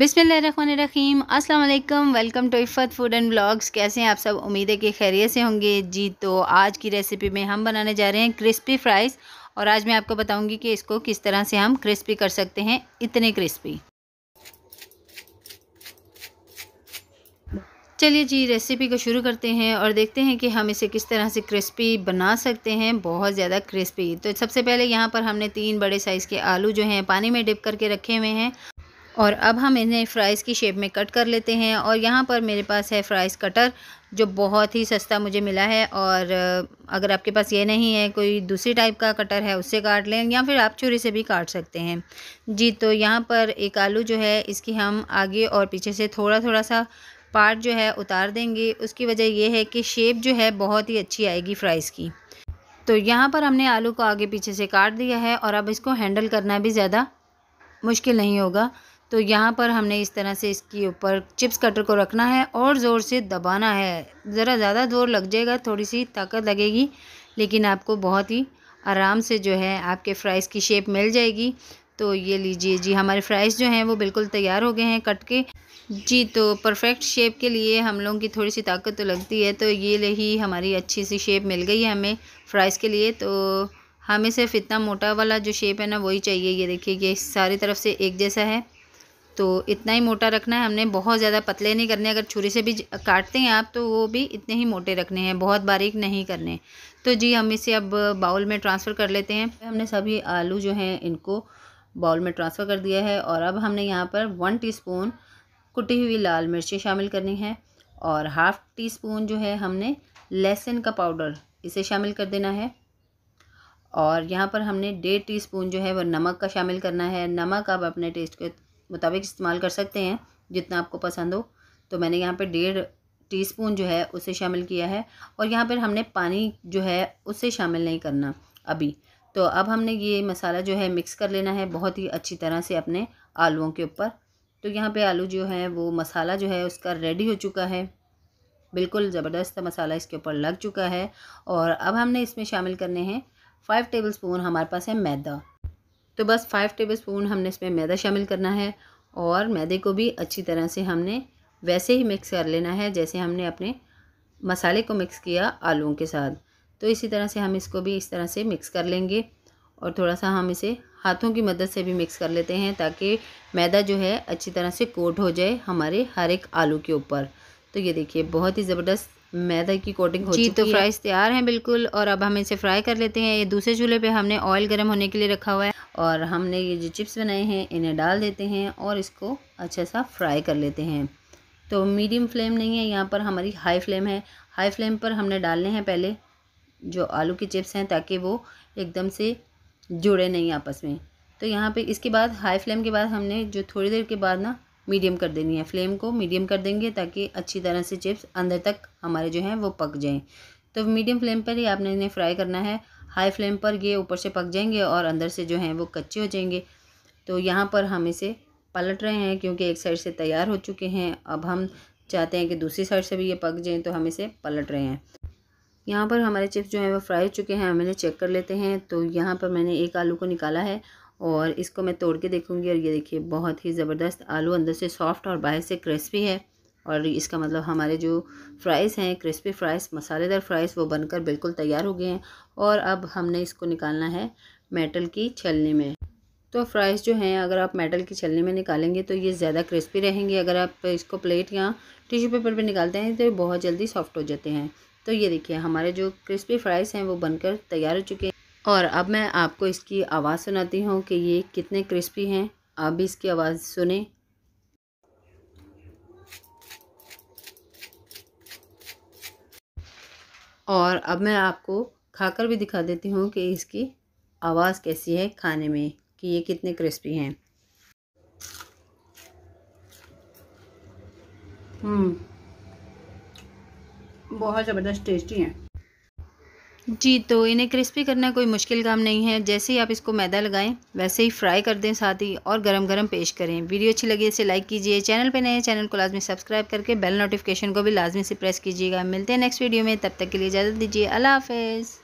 बिसमीम अल्लाम welcome to Iffat food and blogs कैसे हैं आप सब उम्मीद है कि खैरियत से होंगे जी तो आज की रेसिपी में हम बनाने जा रहे हैं क्रिस्पी फ्राइज़ और आज मैं आपको बताऊंगी कि इसको किस तरह से हम क्रिस्पी कर सकते हैं इतने क्रिस्पी चलिए जी रेसिपी को शुरू करते हैं और देखते हैं कि हम इसे किस तरह से क्रिस्पी बना सकते हैं बहुत ज़्यादा क्रिस्पी तो सबसे पहले यहाँ पर हमने तीन बड़े साइज़ के आलू जो हैं पानी में डिप करके रखे हुए हैं और अब हम इन्हें फ़्राइज़ की शेप में कट कर लेते हैं और यहाँ पर मेरे पास है फ़्राइज़ कटर जो बहुत ही सस्ता मुझे मिला है और अगर आपके पास ये नहीं है कोई दूसरी टाइप का कटर है उससे काट लें या फिर आप छुरी से भी काट सकते हैं जी तो यहाँ पर एक आलू जो है इसकी हम आगे और पीछे से थोड़ा थोड़ा सा पार्ट जो है उतार देंगे उसकी वजह यह है कि शेप जो है बहुत ही अच्छी आएगी फ़्राइज़ की तो यहाँ पर हमने आलू को आगे पीछे से काट दिया है और अब इसको हैंडल करना भी ज़्यादा मुश्किल नहीं होगा तो यहाँ पर हमने इस तरह से इसके ऊपर चिप्स कटर को रखना है और ज़ोर से दबाना है ज़रा ज़्यादा ज़ोर लग जाएगा थोड़ी सी ताकत लगेगी लेकिन आपको बहुत ही आराम से जो है आपके फ्राइज़ की शेप मिल जाएगी तो ये लीजिए जी हमारे फ्राइज़ जो हैं वो बिल्कुल तैयार हो गए हैं कट के जी तो परफेक्ट शेप के लिए हम लोगों की थोड़ी सी ताकत तो लगती है तो ये रही हमारी अच्छी सी शेप मिल गई है हमें फ्राइज़ के लिए तो हमें सिर्फ इतना मोटा वाला जो शेप है ना वही चाहिए ये देखिए ये सारी तरफ से एक जैसा है तो इतना ही मोटा रखना है हमने बहुत ज़्यादा पतले नहीं करने अगर छुरी से भी काटते हैं आप तो वो भी इतने ही मोटे रखने हैं बहुत बारीक नहीं करने तो जी हम इसे अब बाउल में ट्रांसफ़र कर लेते हैं हमने सभी आलू जो हैं इनको बाउल में ट्रांसफ़र कर दिया है और अब हमने यहाँ पर वन स्पून कुटी हुई लाल मिर्ची शामिल करनी है और हाफ़ टी स्पून जो है हमने लहसुन का पाउडर इसे शामिल कर देना है और यहाँ पर हमने डेढ़ टी स्पून जो है वह नमक का शामिल करना है नमक आप अपने टेस्ट के मुताबिक इस्तेमाल कर सकते हैं जितना आपको पसंद हो तो मैंने यहाँ पर डेढ़ स्पून जो है उसे शामिल किया है और यहाँ पर हमने पानी जो है उसे शामिल नहीं करना अभी तो अब हमने ये मसाला जो है मिक्स कर लेना है बहुत ही अच्छी तरह से अपने आलूओं के ऊपर तो यहाँ पे आलू जो है वो मसाला जो है उसका रेडी हो चुका है बिल्कुल ज़बरदस्त मसाला इसके ऊपर लग चुका है और अब हमने इसमें शामिल करने हैं फ़ाइव टेबल स्पून हमारे पास है मैदा तो बस फाइव टेबल स्पून हमने इसमें मैदा शामिल करना है और मैदे को भी अच्छी तरह से हमने वैसे ही मिक्स कर लेना है जैसे हमने अपने मसाले को मिक्स किया आलूओं के साथ तो इसी तरह से हम इसको भी इस तरह से मिक्स कर लेंगे और थोड़ा सा हम इसे हाथों की मदद से भी मिक्स कर लेते हैं ताकि मैदा जो है अच्छी तरह से कोट हो जाए हमारे हर एक आलू के ऊपर तो ये देखिए बहुत ही ज़बरदस्त मैदा की कोटिंग हो जी तो फ्राइज़ तैयार हैं बिल्कुल और अब हम इसे फ्राई कर लेते हैं ये दूसरे चूल्हे पे हमने ऑयल गर्म होने के लिए रखा हुआ है और हमने ये जो चिप्स बनाए हैं इन्हें डाल देते हैं और इसको अच्छा सा फ्राई कर लेते हैं तो मीडियम फ्लेम नहीं है यहाँ पर हमारी हाई फ्लेम है हाई फ्लेम पर हमने डालने हैं पहले जो आलू के चिप्स हैं ताकि वो एकदम से जुड़े नहीं आपस में तो यहाँ पे इसके बाद हाई फ्लेम के बाद हमने जो थोड़ी देर के बाद ना मीडियम कर देनी है फ्लेम को मीडियम कर देंगे ताकि अच्छी तरह से चिप्स अंदर तक हमारे जो हैं वो पक जाएँ तो मीडियम फ्लेम पर ही आपने इन्हें फ्राई करना है हाई फ्लेम पर ये ऊपर से पक जाएंगे और अंदर से जो हैं वो कच्चे हो जाएंगे तो यहाँ पर हम इसे पलट रहे हैं क्योंकि एक साइड से तैयार हो चुके हैं अब हम चाहते हैं कि दूसरी साइड से भी ये पक जाएँ तो हम इसे पलट रहे हैं यहाँ पर हमारे चिप्स जो हैं वो फ्राई हो चुके हैं हम इन्हें चेक कर लेते हैं तो यहाँ पर मैंने एक आलू को निकाला है और इसको मैं तोड़ के देखूँगी और ये देखिए बहुत ही ज़बरदस्त आलू अंदर से सॉफ्ट और बाहर से क्रिस्पी है और इसका मतलब हमारे जो फ्राइज़ हैं क्रिस्पी फ्राइज़ मसालेदार फ्राइज़ वो बनकर बिल्कुल तैयार हो गए हैं और अब हमने इसको निकालना है मेटल की छलनी में तो फ्राइज़ जो हैं अगर आप मेटल की छलनी में निकालेंगे तो ये ज़्यादा क्रिस्पी रहेंगे अगर आप इसको प्लेट या टिश्यू पेपर पर निकालते हैं तो ये बहुत जल्दी सॉफ्ट हो जाते हैं तो ये देखिए हमारे जो क्रिस्पी फ्राइज़ हैं वो बनकर तैयार हो चुके हैं और अब मैं आपको इसकी आवाज़ सुनाती हूँ कि ये कितने क्रिस्पी हैं आप भी इसकी आवाज़ सुने और अब मैं आपको खाकर भी दिखा देती हूँ कि इसकी आवाज़ कैसी है खाने में कि ये कितने क्रिस्पी हैं हम्म, बहुत ज़बरदस्त टेस्टी हैं जी तो इन्हें क्रिस्पी करना कोई मुश्किल काम नहीं है जैसे ही आप इसको मैदा लगाएं वैसे ही फ्राई कर दें साथ ही और गरम गरम पेश करें वीडियो अच्छी लगी इसे लाइक कीजिए चैनल पर नए चैनल को लाजमी सब्सक्राइब करके बेल नोटिफिकेशन को भी लाजमी से प्रेस कीजिएगा मिलते हैं नेक्स्ट वीडियो में तब तक के लिए इजाज़त दीजिए अल्लाह हाफिज़